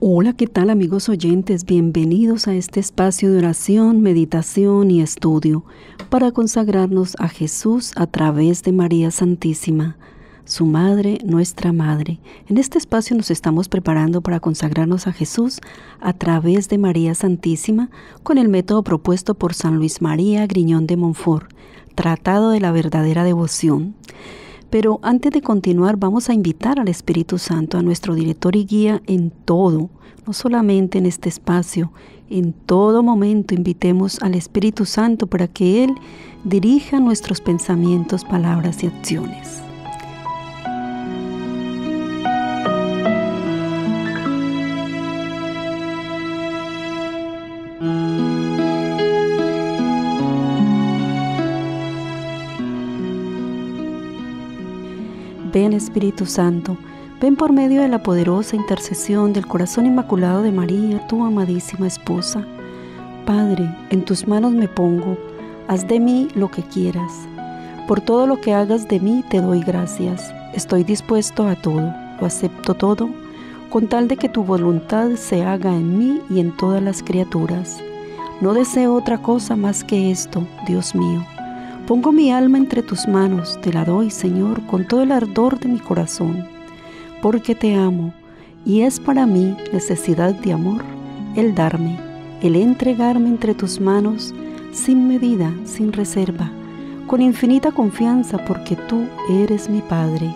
Hola, ¿qué tal amigos oyentes? Bienvenidos a este espacio de oración, meditación y estudio para consagrarnos a Jesús a través de María Santísima, su Madre, nuestra Madre. En este espacio nos estamos preparando para consagrarnos a Jesús a través de María Santísima con el método propuesto por San Luis María Griñón de Montfort, Tratado de la Verdadera Devoción. Pero antes de continuar, vamos a invitar al Espíritu Santo, a nuestro director y guía en todo, no solamente en este espacio, en todo momento invitemos al Espíritu Santo para que Él dirija nuestros pensamientos, palabras y acciones. Ven Espíritu Santo, ven por medio de la poderosa intercesión del corazón inmaculado de María, tu amadísima esposa. Padre, en tus manos me pongo, haz de mí lo que quieras. Por todo lo que hagas de mí te doy gracias. Estoy dispuesto a todo, lo acepto todo, con tal de que tu voluntad se haga en mí y en todas las criaturas. No deseo otra cosa más que esto, Dios mío. Pongo mi alma entre tus manos, te la doy, Señor, con todo el ardor de mi corazón, porque te amo y es para mí necesidad de amor el darme, el entregarme entre tus manos, sin medida, sin reserva, con infinita confianza, porque tú eres mi Padre.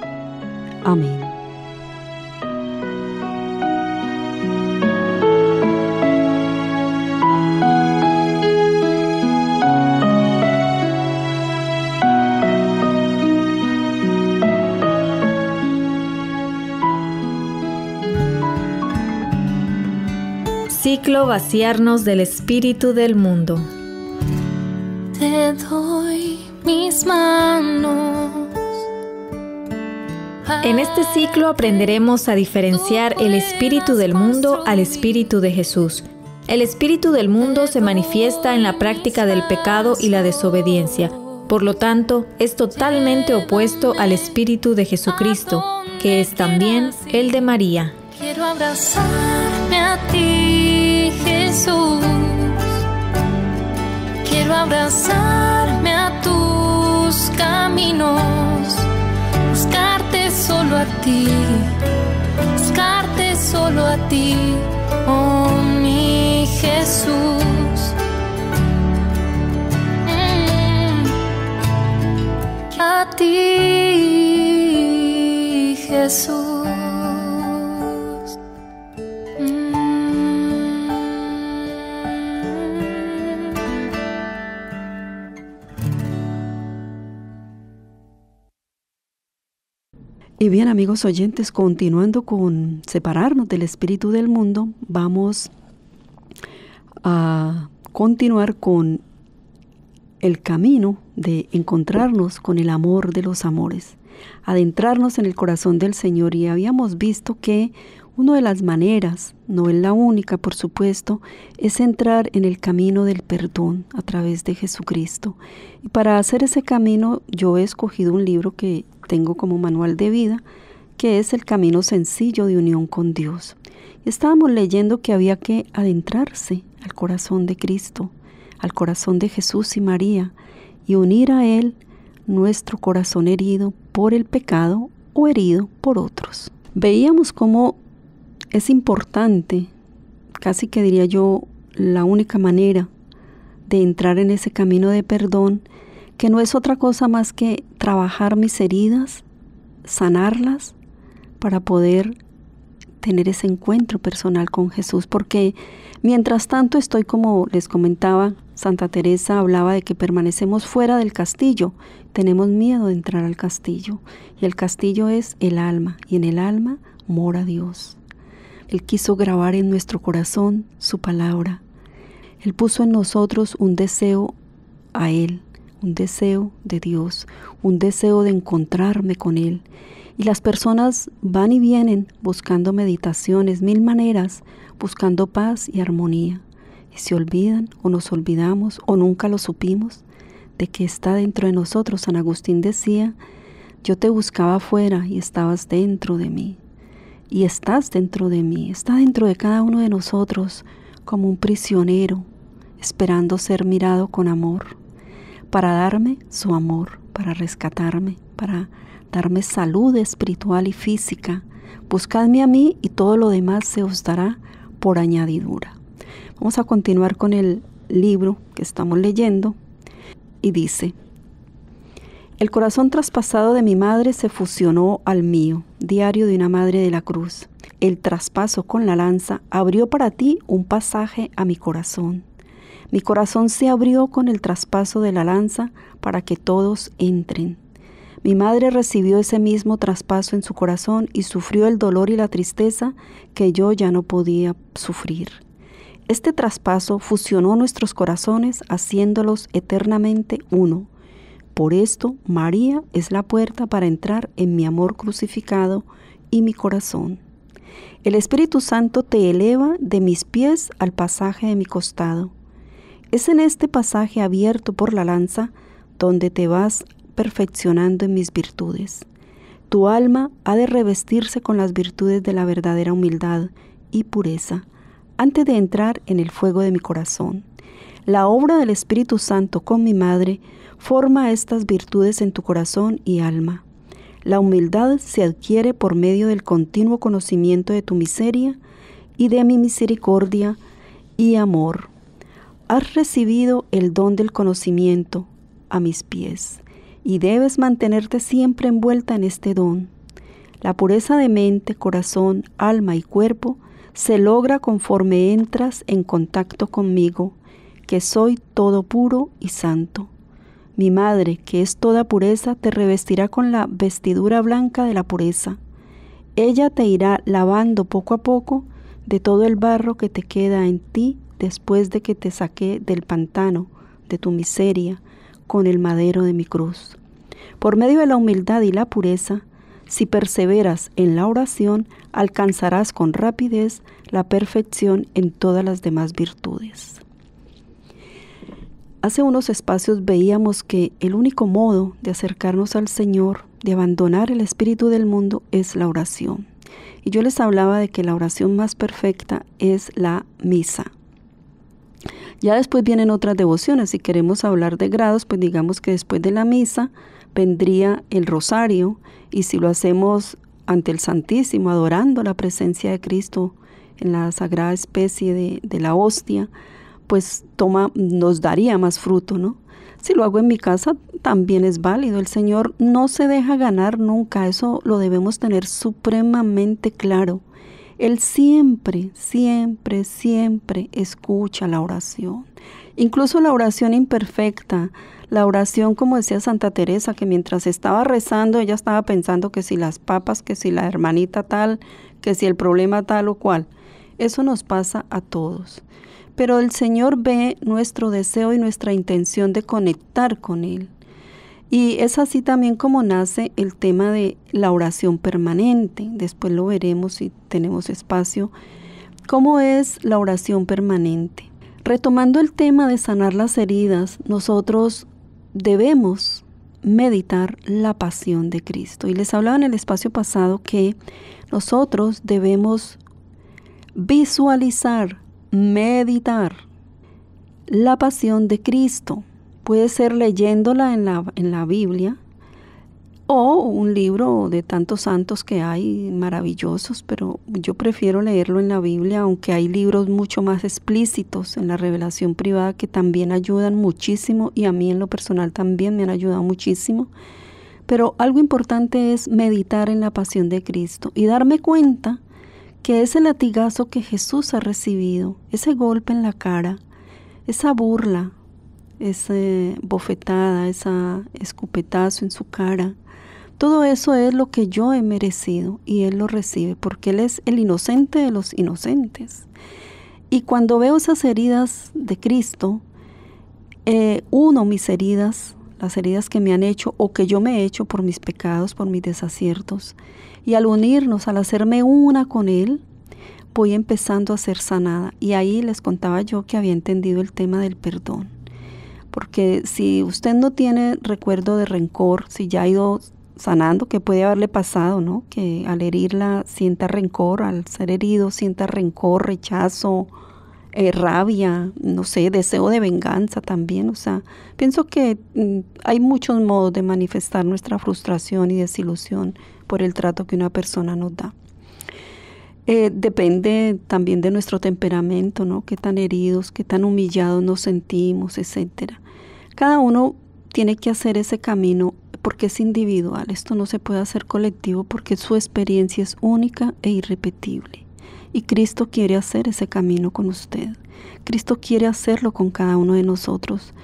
Amén. vaciarnos del espíritu del mundo. Te doy mis manos. En este ciclo aprenderemos a diferenciar el espíritu del mundo al espíritu de Jesús. El espíritu del mundo se manifiesta en la práctica del pecado y la desobediencia. Por lo tanto, es totalmente opuesto al espíritu de Jesucristo, que es también el de María. Quiero abrazar. Jesús. Quiero abrazarme a tus caminos, buscarte solo a ti, buscarte solo a ti, oh mi Jesús. Mm. a ti, Jesús. Y bien amigos oyentes, continuando con separarnos del espíritu del mundo, vamos a continuar con el camino de encontrarnos con el amor de los amores, adentrarnos en el corazón del Señor y habíamos visto que una de las maneras, no es la única por supuesto, es entrar en el camino del perdón a través de Jesucristo. Y para hacer ese camino yo he escogido un libro que tengo como manual de vida, que es el camino sencillo de unión con Dios. Estábamos leyendo que había que adentrarse al corazón de Cristo, al corazón de Jesús y María, y unir a Él nuestro corazón herido por el pecado o herido por otros. Veíamos cómo es importante, casi que diría yo, la única manera de entrar en ese camino de perdón que no es otra cosa más que trabajar mis heridas, sanarlas, para poder tener ese encuentro personal con Jesús, porque mientras tanto estoy como les comentaba, Santa Teresa hablaba de que permanecemos fuera del castillo, tenemos miedo de entrar al castillo, y el castillo es el alma, y en el alma mora Dios. Él quiso grabar en nuestro corazón su palabra, Él puso en nosotros un deseo a Él, un deseo de Dios, un deseo de encontrarme con Él. Y las personas van y vienen buscando meditaciones, mil maneras, buscando paz y armonía. Y se olvidan o nos olvidamos o nunca lo supimos de que está dentro de nosotros. San Agustín decía, yo te buscaba afuera y estabas dentro de mí. Y estás dentro de mí, está dentro de cada uno de nosotros como un prisionero, esperando ser mirado con amor para darme su amor, para rescatarme, para darme salud espiritual y física. Buscadme a mí y todo lo demás se os dará por añadidura. Vamos a continuar con el libro que estamos leyendo y dice, el corazón traspasado de mi madre se fusionó al mío, diario de una madre de la cruz. El traspaso con la lanza abrió para ti un pasaje a mi corazón. Mi corazón se abrió con el traspaso de la lanza para que todos entren. Mi madre recibió ese mismo traspaso en su corazón y sufrió el dolor y la tristeza que yo ya no podía sufrir. Este traspaso fusionó nuestros corazones haciéndolos eternamente uno. Por esto, María es la puerta para entrar en mi amor crucificado y mi corazón. El Espíritu Santo te eleva de mis pies al pasaje de mi costado es en este pasaje abierto por la lanza donde te vas perfeccionando en mis virtudes. Tu alma ha de revestirse con las virtudes de la verdadera humildad y pureza antes de entrar en el fuego de mi corazón. La obra del Espíritu Santo con mi Madre forma estas virtudes en tu corazón y alma. La humildad se adquiere por medio del continuo conocimiento de tu miseria y de mi misericordia y amor has recibido el don del conocimiento a mis pies y debes mantenerte siempre envuelta en este don. La pureza de mente, corazón, alma y cuerpo se logra conforme entras en contacto conmigo, que soy todo puro y santo. Mi madre, que es toda pureza, te revestirá con la vestidura blanca de la pureza. Ella te irá lavando poco a poco de todo el barro que te queda en ti después de que te saqué del pantano de tu miseria con el madero de mi cruz. Por medio de la humildad y la pureza, si perseveras en la oración, alcanzarás con rapidez la perfección en todas las demás virtudes. Hace unos espacios veíamos que el único modo de acercarnos al Señor, de abandonar el espíritu del mundo, es la oración. Y yo les hablaba de que la oración más perfecta es la misa. Ya después vienen otras devociones. Si queremos hablar de grados, pues digamos que después de la misa vendría el rosario y si lo hacemos ante el Santísimo, adorando la presencia de Cristo en la sagrada especie de, la hostia, pues toma, nos daría más fruto, ¿no? Si lo hago en mi casa, también es válido. El Señor no se deja ganar nunca, eso lo debemos tener supremamente claro. Él siempre, siempre, siempre escucha la oración. Incluso la oración imperfecta, la oración como decía Santa Teresa, que mientras estaba rezando ella estaba pensando que si las papas, que si la hermanita tal, que si el problema tal o cual. Eso nos pasa a todos. Pero el Señor ve nuestro deseo y nuestra intención de conectar con Él. Y es así también como nace el tema de la oración permanente. Después lo veremos si tenemos espacio. ¿Cómo es la oración permanente? Retomando el tema de sanar las heridas, nosotros debemos meditar la pasión de Cristo. Y les hablaba en el espacio pasado que nosotros debemos visualizar, meditar la pasión de Cristo. Puede ser leyéndola en la, en la Biblia o un libro de tantos santos que hay maravillosos, pero yo prefiero leerlo en la Biblia, aunque hay libros mucho más explícitos en la revelación privada que también ayudan muchísimo y a mí en lo personal también me han ayudado muchísimo. Pero algo importante es meditar en la pasión de Cristo y darme cuenta que ese latigazo que Jesús ha recibido, ese golpe en la cara, esa burla, esa bofetada, esa escupetazo en su cara. Todo eso es lo que yo he merecido y Él lo recibe porque Él es el inocente de los inocentes. Y cuando veo esas heridas de Cristo, eh, uno mis heridas, las heridas que me han hecho o que yo me he hecho por mis pecados, por mis desaciertos. Y al unirnos, al hacerme una con Él, voy empezando a ser sanada. Y ahí les contaba yo que había entendido el tema del perdón porque si usted no tiene recuerdo de rencor, si ya ha ido sanando, que puede haberle pasado, ¿no? Que al herirla sienta rencor, al ser herido sienta rencor, rechazo, eh, rabia, no sé, deseo de venganza también. O sea, pienso que mm, hay muchos modos de manifestar nuestra frustración y desilusión por el trato que una persona nos da. Eh, depende también de nuestro temperamento, ¿no? Qué tan heridos, qué tan humillados nos sentimos, etcétera. Cada uno tiene que hacer ese camino porque es individual, esto no se puede hacer colectivo porque su experiencia es única e irrepetible. Y Cristo quiere hacer ese camino con usted. Cristo quiere hacerlo con cada uno de nosotros.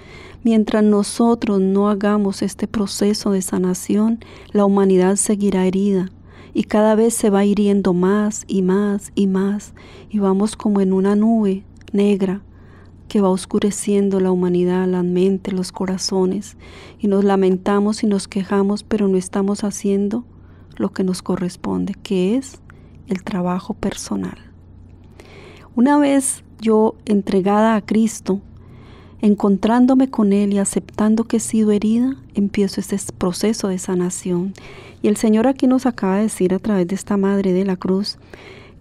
Mientras nosotros no hagamos este proceso de sanación, la humanidad seguirá herida y cada vez se va hiriendo más y más y más y vamos como en una nube negra que va oscureciendo la humanidad, la mente, los corazones, y nos lamentamos y nos quejamos, pero no estamos haciendo lo que nos corresponde, que es el trabajo personal. Una vez yo entregada a Cristo, encontrándome con Él y aceptando que he sido herida, empiezo este proceso de sanación. Y el Señor aquí nos acaba de decir a través de esta Madre de la Cruz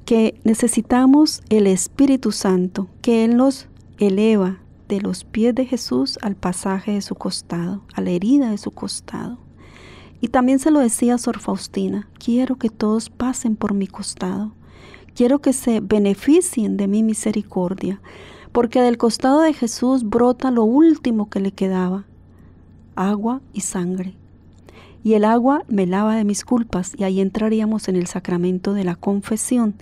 que necesitamos el Espíritu Santo, que Él nos eleva de los pies de Jesús al pasaje de su costado, a la herida de su costado. Y también se lo decía a Sor Faustina, quiero que todos pasen por mi costado, quiero que se beneficien de mi misericordia, porque del costado de Jesús brota lo último que le quedaba, agua y sangre. Y el agua me lava de mis culpas y ahí entraríamos en el sacramento de la confesión.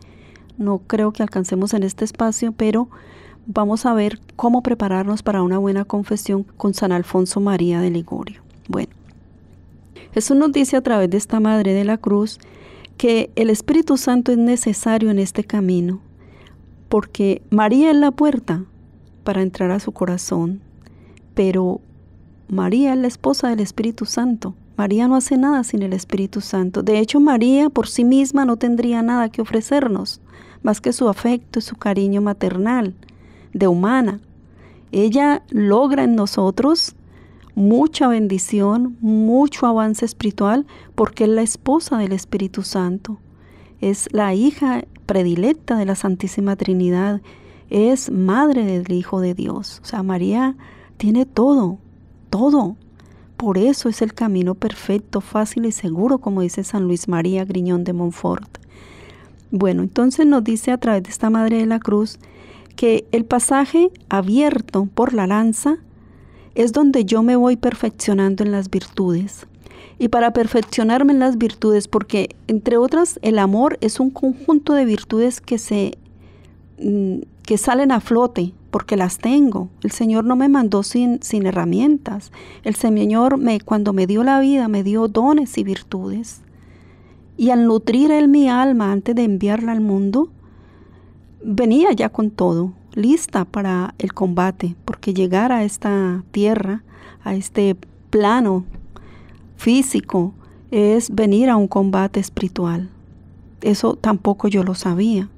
No creo que alcancemos en este espacio, pero vamos a ver cómo prepararnos para una buena confesión con San Alfonso María de Ligorio. Bueno, Jesús nos dice a través de esta Madre de la Cruz que el Espíritu Santo es necesario en este camino, porque María es la puerta para entrar a su corazón, pero María es la esposa del Espíritu Santo. María no hace nada sin el Espíritu Santo. De hecho, María por sí misma no tendría nada que ofrecernos, más que su afecto y su cariño maternal de humana. Ella logra en nosotros mucha bendición, mucho avance espiritual, porque es la esposa del Espíritu Santo. Es la hija predilecta de la Santísima Trinidad. Es madre del Hijo de Dios. O sea, María tiene todo, todo. Por eso es el camino perfecto, fácil y seguro, como dice San Luis María Griñón de Montfort. Bueno, entonces nos dice a través de esta Madre de la Cruz que el pasaje abierto por la lanza es donde yo me voy perfeccionando en las virtudes. Y para perfeccionarme en las virtudes, porque entre otras el amor es un conjunto de virtudes que se mm, que salen a flote porque las tengo. El Señor no me mandó sin, sin herramientas. El Señor me, cuando me dio la vida me dio dones y virtudes. Y al nutrir Él mi alma antes de enviarla al mundo, venía ya con todo, lista para el combate, porque llegar a esta tierra, a este plano físico, es venir a un combate espiritual. Eso tampoco yo lo sabía.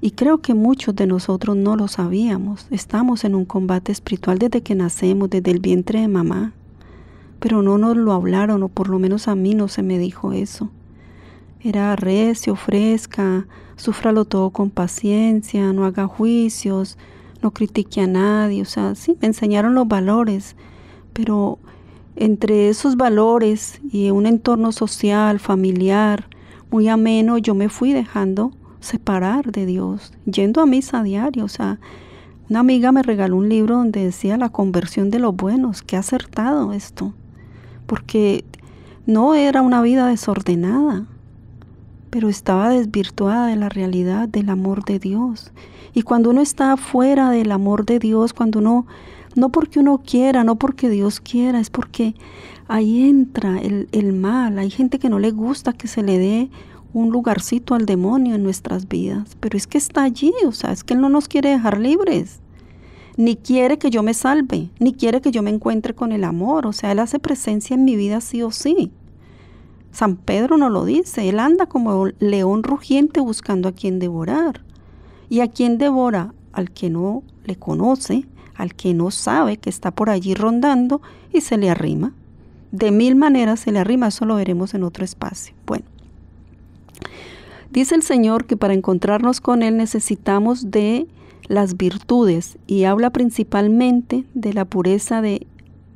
Y creo que muchos de nosotros no lo sabíamos. Estamos en un combate espiritual desde que nacemos, desde el vientre de mamá. Pero no nos lo hablaron, o por lo menos a mí no se me dijo eso. Era recio, fresca sufralo todo con paciencia, no haga juicios, no critique a nadie. O sea, sí, me enseñaron los valores, pero entre esos valores y un entorno social, familiar, muy ameno, yo me fui dejando separar de Dios, yendo a misa a diario. O sea, una amiga me regaló un libro donde decía la conversión de los buenos. Qué acertado esto. Porque no era una vida desordenada pero estaba desvirtuada de la realidad del amor de Dios. Y cuando uno está fuera del amor de Dios, cuando uno, no porque uno quiera, no porque Dios quiera, es porque ahí entra el, el mal. Hay gente que no le gusta que se le dé un lugarcito al demonio en nuestras vidas, pero es que está allí, o sea, es que Él no nos quiere dejar libres ni quiere que yo me salve, ni quiere que yo me encuentre con el amor. O sea, Él hace presencia en mi vida sí o sí. San Pedro no lo dice, él anda como un león rugiente buscando a quien devorar. ¿Y a quien devora? Al que no le conoce, al que no sabe que está por allí rondando y se le arrima. De mil maneras se le arrima, eso lo veremos en otro espacio. Bueno, dice el Señor que para encontrarnos con Él necesitamos de las virtudes y habla principalmente de la pureza de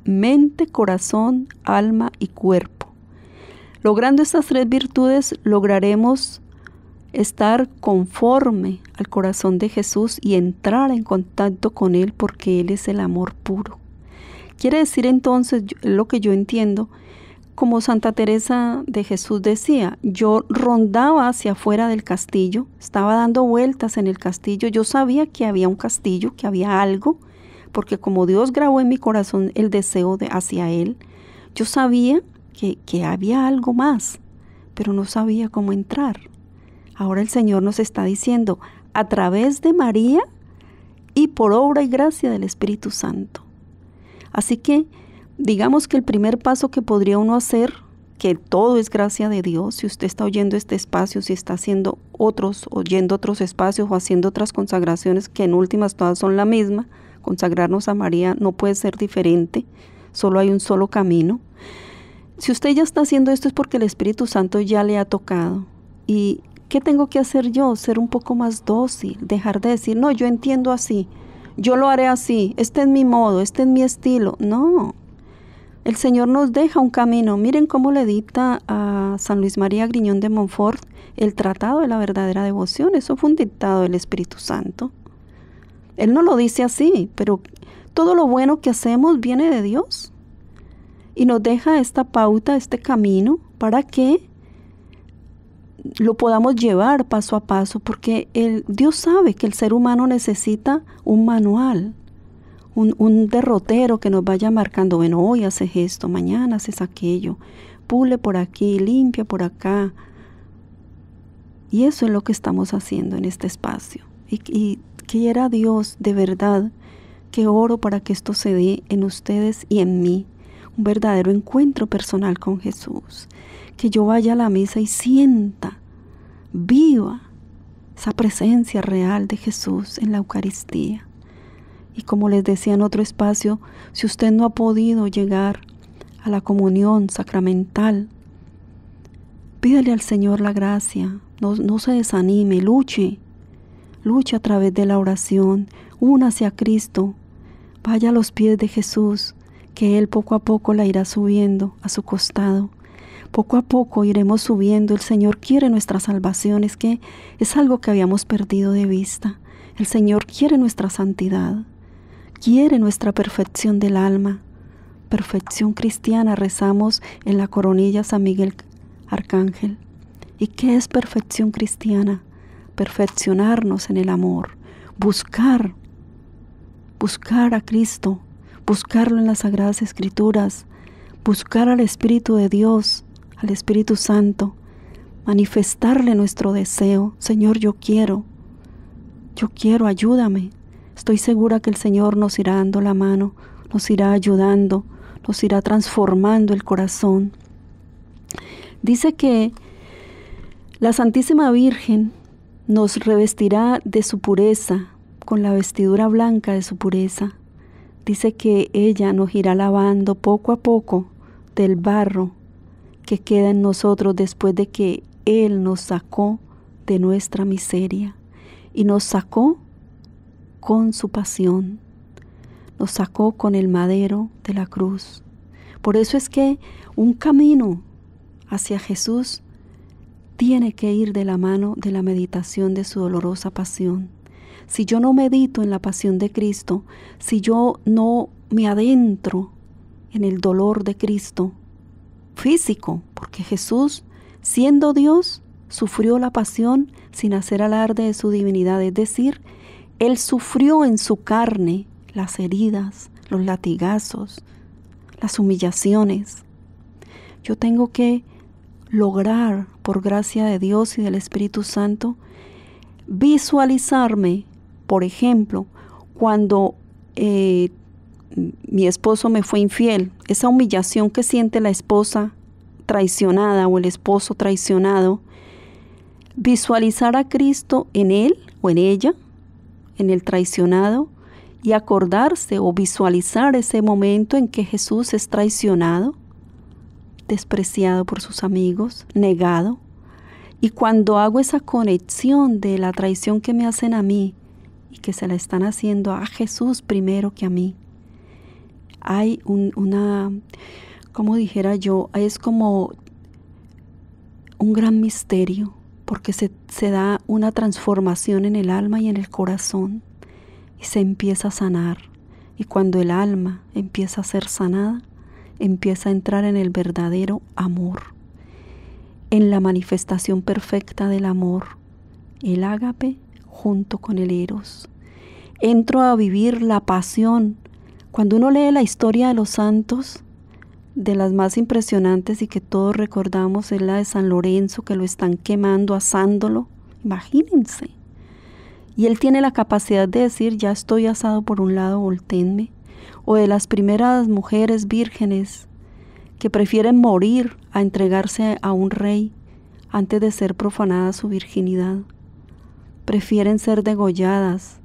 mente, corazón, alma y cuerpo. Logrando estas tres virtudes, lograremos estar conforme al corazón de Jesús y entrar en contacto con Él porque Él es el amor puro. Quiere decir entonces lo que yo entiendo, como Santa Teresa de Jesús decía, yo rondaba hacia afuera del castillo, estaba dando vueltas en el castillo, yo sabía que había un castillo, que había algo, porque como Dios grabó en mi corazón el deseo de hacia Él, yo sabía que, había algo más, pero no sabía cómo entrar. Ahora el Señor nos está diciendo, a través de María y por obra y gracia del Espíritu Santo. Así que digamos que el primer paso que podría uno hacer, que todo es gracia de Dios, si usted está oyendo este espacio, si está haciendo otros, oyendo otros espacios o haciendo otras consagraciones, que en últimas todas son la misma, consagrarnos a María no puede ser diferente, solo hay un solo camino. Si usted ya está haciendo esto es porque el Espíritu Santo ya le ha tocado. ¿Y qué tengo que hacer yo? Ser un poco más dócil, dejar de decir, no, yo entiendo así, yo lo haré así, este es mi modo, este es mi estilo. No, el Señor nos deja un camino. Miren cómo le dicta a San Luis María Griñón de Montfort el tratado de la verdadera devoción. Eso fue un dictado del Espíritu Santo. Él no lo dice así, pero todo lo bueno que hacemos viene de Dios y nos deja esta pauta, este camino, para que lo podamos llevar paso a paso, porque el, Dios sabe que el ser humano necesita un manual, un, derrotero que nos vaya marcando, bueno, hoy haces esto, mañana haces aquello, pule por aquí, limpia por acá. Y eso es lo que estamos haciendo en este espacio. Y, y quiera Dios de verdad que oro para que esto se dé en ustedes y en mí un verdadero encuentro personal con Jesús, que yo vaya a la misa y sienta viva esa presencia real de Jesús en la Eucaristía. Y como les decía en otro espacio, si usted no ha podido llegar a la comunión sacramental, pídale al Señor la gracia, no, se desanime, luche, luche a través de la oración, una a Cristo, vaya a los pies de Jesús, que Él poco a poco la irá subiendo a su costado. Poco a poco iremos subiendo. El Señor quiere nuestra salvación, es que es algo que habíamos perdido de vista. El Señor quiere nuestra santidad, quiere nuestra perfección del alma. Perfección cristiana rezamos en la coronilla San Miguel Arcángel. ¿Y qué es perfección cristiana? Perfeccionarnos en el amor, buscar, buscar a Cristo buscarlo en las Sagradas Escrituras, buscar al Espíritu de Dios, al Espíritu Santo, manifestarle nuestro deseo. Señor, yo quiero, yo quiero, ayúdame. Estoy segura que el Señor nos irá dando la mano, nos irá ayudando, nos irá transformando el corazón. Dice que la Santísima Virgen nos revestirá de su pureza, con la vestidura blanca de su pureza dice que ella nos irá lavando poco a poco del barro que queda en nosotros después de que Él nos sacó de nuestra miseria y nos sacó con su pasión, nos sacó con el madero de la cruz. Por eso es que un camino hacia Jesús tiene que ir de la mano de la meditación de su dolorosa pasión si yo no medito en la pasión de Cristo, si yo no me adentro en el dolor de Cristo físico, porque Jesús, siendo Dios, sufrió la pasión sin hacer alarde de su divinidad, es decir, Él sufrió en su carne las heridas, los latigazos, las humillaciones. Yo tengo que lograr, por gracia de Dios y del Espíritu Santo, visualizarme, por ejemplo, cuando eh, mi esposo me fue infiel, esa humillación que siente la esposa traicionada o el esposo traicionado, visualizar a Cristo en él o en ella, en el traicionado, y acordarse o visualizar ese momento en que Jesús es traicionado, despreciado por sus amigos, negado, y cuando hago esa conexión de la traición que me hacen a mí y que se la están haciendo a Jesús primero que a mí, hay una, como dijera yo, es como un gran misterio, porque se da una transformación en el alma y en el corazón y se empieza a sanar. Y cuando el alma empieza a ser sanada, empieza a entrar en el verdadero amor en la manifestación perfecta del amor, el ágape junto con el eros. Entro a vivir la pasión. Cuando uno lee la historia de los santos, de las más impresionantes y que todos recordamos es la de San Lorenzo, que lo están quemando, asándolo. Imagínense. Y él tiene la capacidad de decir, ya estoy asado por un lado, voltenme. O de las primeras mujeres vírgenes que prefieren morir a entregarse a un rey antes de ser profanada su virginidad. Prefieren ser degolladas,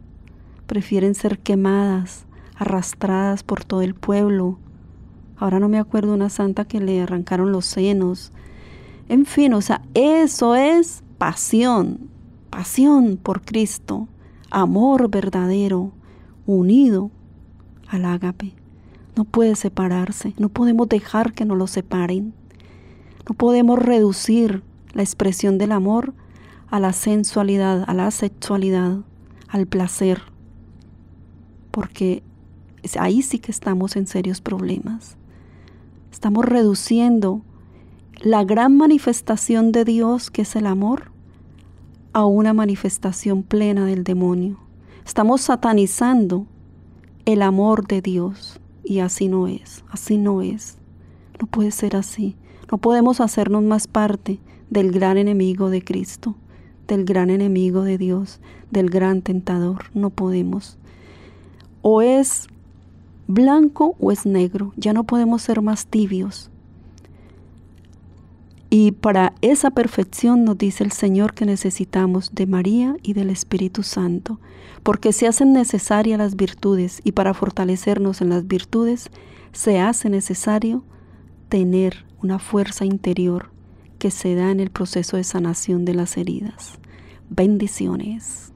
prefieren ser quemadas, arrastradas por todo el pueblo. Ahora no me acuerdo una santa que le arrancaron los senos. En fin, o sea, eso es pasión, pasión por Cristo, amor verdadero, unido al ágape no puede separarse, no podemos dejar que nos lo separen, no podemos reducir la expresión del amor a la sensualidad, a la sexualidad, al placer, porque ahí sí que estamos en serios problemas. Estamos reduciendo la gran manifestación de Dios, que es el amor, a una manifestación plena del demonio. Estamos satanizando el amor de Dios. Y así no es, así no es. No puede ser así. No podemos hacernos más parte del gran enemigo de Cristo, del gran enemigo de Dios, del gran tentador. No podemos. O es blanco o es negro. Ya no podemos ser más tibios. Y para esa perfección nos dice el Señor que necesitamos de María y del Espíritu Santo, porque se hacen necesarias las virtudes y para fortalecernos en las virtudes se hace necesario tener una fuerza interior que se da en el proceso de sanación de las heridas. Bendiciones.